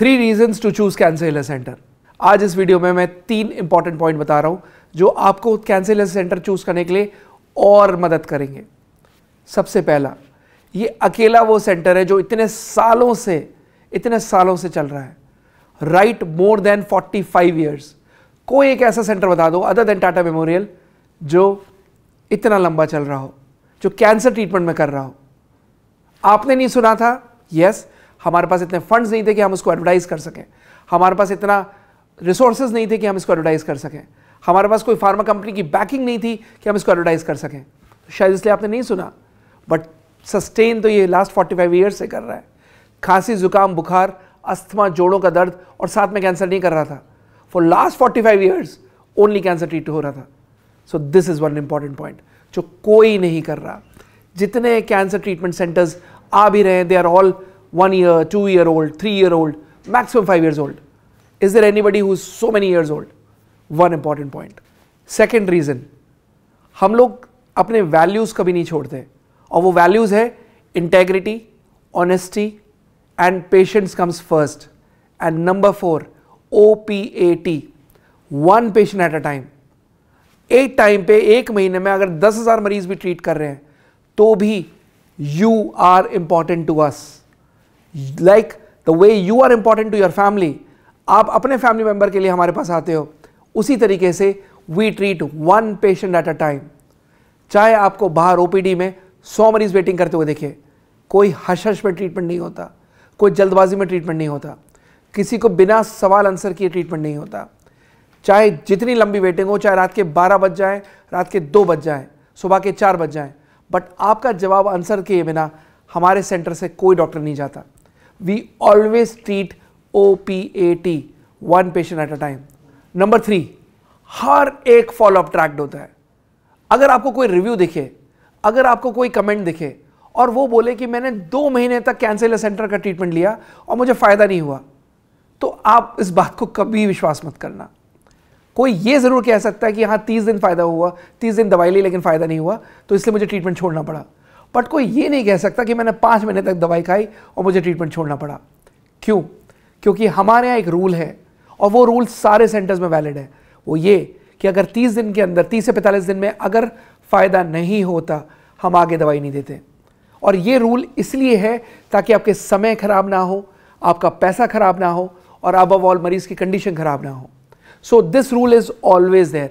Three reasons to choose cancer health centre आज इस video में मैं तीन इंपॉर्टेंट पॉइंट बता रहा हूं जो आपको कैंसर हेल्थ सेंटर चूज करने के लिए और मदद करेंगे सबसे पहला ये अकेला वो सेंटर है जो इतने सालों से इतने सालों से चल रहा है right more than 45 five years कोई एक ऐसा सेंटर बता दो अदर देन टाटा मेमोरियल जो इतना लंबा चल रहा हो जो कैंसर ट्रीटमेंट में कर रहा हो आपने नहीं सुना था यस yes, हमारे पास इतने फंड्स नहीं थे कि हम उसको एडवर्टाइज़ कर सकें हमारे पास इतना रिसोर्सेज नहीं थे कि हम इसको एडवर्टाइज़ कर सकें हमारे पास कोई फार्मा कंपनी की बैकिंग नहीं थी कि हम इसको एडवर्टाइज़ कर सकें तो शायद इसलिए आपने नहीं सुना बट सस्टेन तो ये लास्ट 45 फाइव ईयर्स से कर रहा है खांसी जुकाम बुखार अस्थमा जोड़ों का दर्द और साथ में कैंसर नहीं कर रहा था for last 45 five years only cancer treat हो रहा था so this is one important point जो कोई नहीं कर रहा जितने कैंसर ट्रीटमेंट सेंटर्स आ भी रहे हैं they are all one year, two year old, three year old, maximum five years old. Is there anybody who is so many years old? One important point. Second reason, हम लोग अपने values कभी नहीं छोड़ते और वो values है integrity, honesty and patience comes first. And number four, OPAT, one patient at a time. एक टाइम पे एक महीने में अगर 10,000 मरीज भी ट्रीट कर रहे हैं तो भी you are important to us like the way you are important to your family आप अपने फैमिली मेंबर के लिए हमारे पास आते हो उसी तरीके से we treat one patient at a time चाहे आपको बाहर ओपीडी में सौ मरीज वेटिंग करते हुए देखे कोई हश हश में ट्रीटमेंट नहीं होता कोई जल्दबाजी में ट्रीटमेंट नहीं होता किसी को बिना सवाल आंसर किए ट्रीटमेंट नहीं होता चाहे जितनी लंबी वेटिंग हो चाहे रात के बारह बज जाए रात के दो बज जाए सुबह के चार बज जाए बट आपका जवाब आंसर किए बिना हमारे सेंटर से कोई डॉक्टर नहीं जाता we always treat OPAT, one patient at a time. Number three हर एक फॉलोअप ट्रैक्ड होता है अगर आपको कोई रिव्यू दिखे अगर आपको कोई कमेंट दिखे और वो बोले कि मैंने दो महीने तक कैंसर सेंटर का ट्रीटमेंट लिया और मुझे फ़ायदा नहीं हुआ तो आप इस बात को कभी विश्वास मत करना कोई ये ज़रूर कह सकता है कि हाँ तीस दिन फ़ायदा हुआ तीस दिन दवाई ली लेकिन फ़ायदा नहीं हुआ तो इसलिए मुझे ट्रीटमेंट छोड़ना पड़ा बट कोई ये नहीं कह सकता कि मैंने पाँच महीने तक दवाई खाई और मुझे ट्रीटमेंट छोड़ना पड़ा क्यों क्योंकि हमारे यहाँ एक रूल है और वो रूल सारे सेंटर्स में वैलिड है वो ये कि अगर तीस दिन के अंदर तीस से पैंतालीस दिन में अगर फ़ायदा नहीं होता हम आगे दवाई नहीं देते और ये रूल इसलिए है ताकि आपके समय ख़राब ना हो आपका पैसा ख़राब ना हो और अब ऑल मरीज़ की कंडीशन ख़राब ना हो so this rule is always there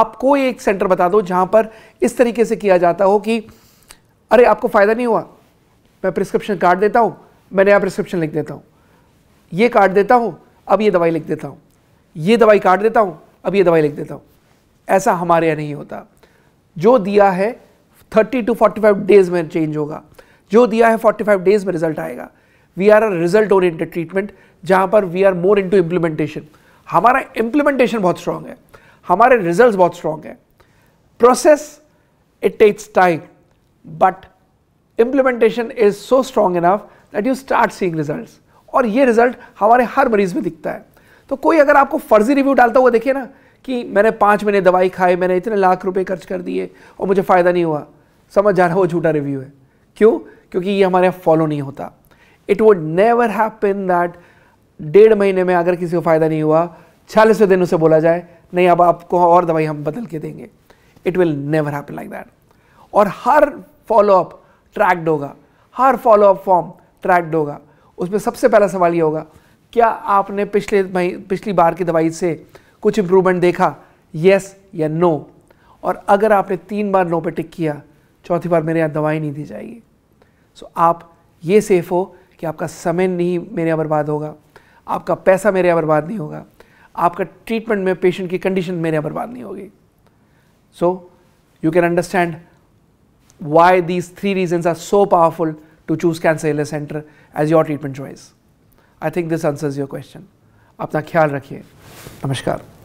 आप कोई एक सेंटर बता दो जहां पर इस तरीके से किया जाता हो कि अरे आपको फ़ायदा नहीं हुआ मैं प्रिस्क्रिप्शन काट देता हूँ मैं नया प्रिस्क्रिप्शन लिख देता हूँ ये काट देता हूँ अब ये दवाई लिख देता हूँ ये दवाई काट देता हूँ अब ये दवाई लिख देता हूँ ऐसा हमारे यहाँ नहीं होता जो दिया है thirty two forty five days में चेंज होगा जो दिया है फोर्टी फाइव डेज में रिजल्ट आएगा we are a result oriented treatment जहाँ पर we are more into implementation हमारा इम्प्लीमेंटेशन बहुत स्ट्रांग है हमारे रिजल्ट बहुत स्ट्रांग है process it takes time but implementation is so strong enough that you start seeing results और ये रिजल्ट हमारे हर मरीज में दिखता है तो कोई अगर आपको फर्जी रिव्यू डालता हुआ देखिए ना कि मैंने पाँच महीने दवाई खाई मैंने इतने लाख रुपए खर्च कर दिए और मुझे फ़ायदा नहीं हुआ समझ जा रहा वो झूठा रिव्यू है क्यों क्योंकि ये हमारे यहाँ फॉलो नहीं होता it would never happen that डेढ़ महीने में अगर किसी को फ़ायदा नहीं हुआ छियालीसवें दिन उसे बोला जाए नहीं अब आपको और दवाई हम बदल के देंगे it will never happen like that और हर फॉलोअप ट्रैक्ड होगा हर फॉलोअप फॉर्म ट्रैक्ड होगा उसमें सबसे पहला सवाल ये होगा क्या आपने पिछले पिछली बार की दवाई से कुछ इम्प्रूवमेंट देखा यस या नो और अगर आपने तीन बार नो पे टिक किया चौथी बार मेरे यहाँ दवाई नहीं दी जाएगी सो so, आप ये सेफ हो कि आपका समय नहीं मेरे यहाँ बर्बाद होगा आपका पैसा मेरे यहाँ बर्बाद नहीं होगा आपका ट्रीटमेंट में पेशेंट की कंडीशन मेरे यहाँ बर्बाद नहीं होगी so you can understand why these three reasons are so powerful to choose Cancer Healer Center as your treatment choice. I think this answers your question. अपना ख्याल रखिए नमस्कार